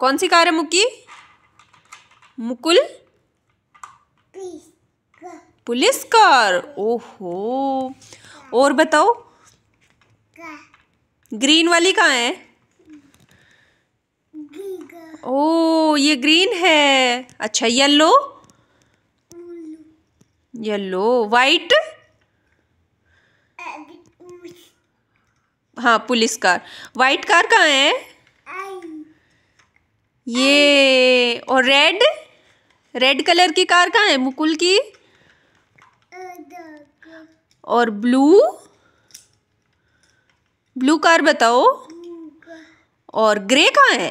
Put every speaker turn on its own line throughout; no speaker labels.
कौन सी कार है मुक्की मुकुल पुलिस कार ओहो और बताओ ग्रीन वाली कहाँ है ओ ये ग्रीन है अच्छा येलो येलो वाइट हाँ पुलिस कार वाइट कार कहाँ है ये और रेड रेड कलर की कार कहाँ है मुकुल की और ब्लू ब्लू कार बताओ और ग्रे कहाँ है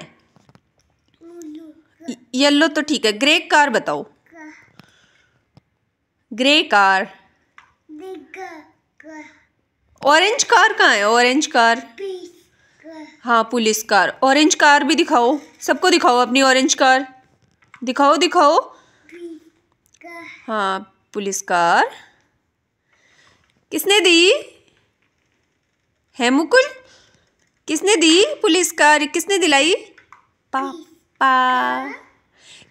येलो तो ठीक है ग्रे कार बताओ ग्रे कार ऑरेंज कार कहाँ है ऑरेंज कार हाँ पुलिस कार ऑरेंज कार भी दिखाओ सबको दिखाओ अपनी ऑरेंज कार दिखाओ दिखाओ हाँ पुलिस कार किसने दी है मुकुल किसने दी पुलिस कार किसने दिलाई पापा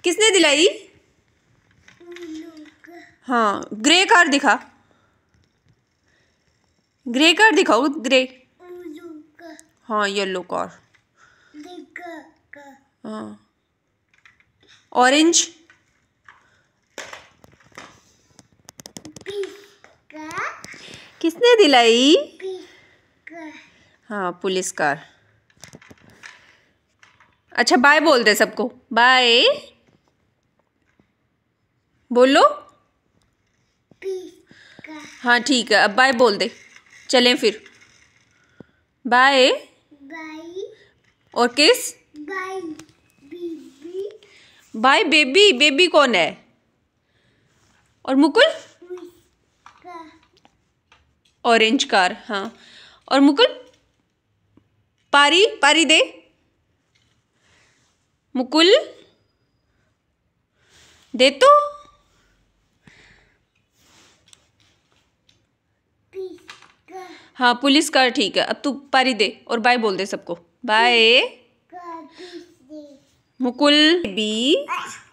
किसने दिलाई हाँ ग्रे कार दिखा ग्रे कार दिखाओ ग्रे हाँ येलो कार हाँ ऑरेंज किसने दिलाई हाँ पुलिस कार अच्छा बाय बोल दे सबको बाय बोलो हाँ ठीक है अब बाय बोल दे चलें फिर बाय और किस बाय बेबी बेबी कौन है और मुकुल ऑरेंज कार हाँ और मुकुल पारी पारी दे मुकुल दे तो हाँ पुलिस कर ठीक है अब तू पारी दे और बाय बोल दे सबको बाय मुकुल बी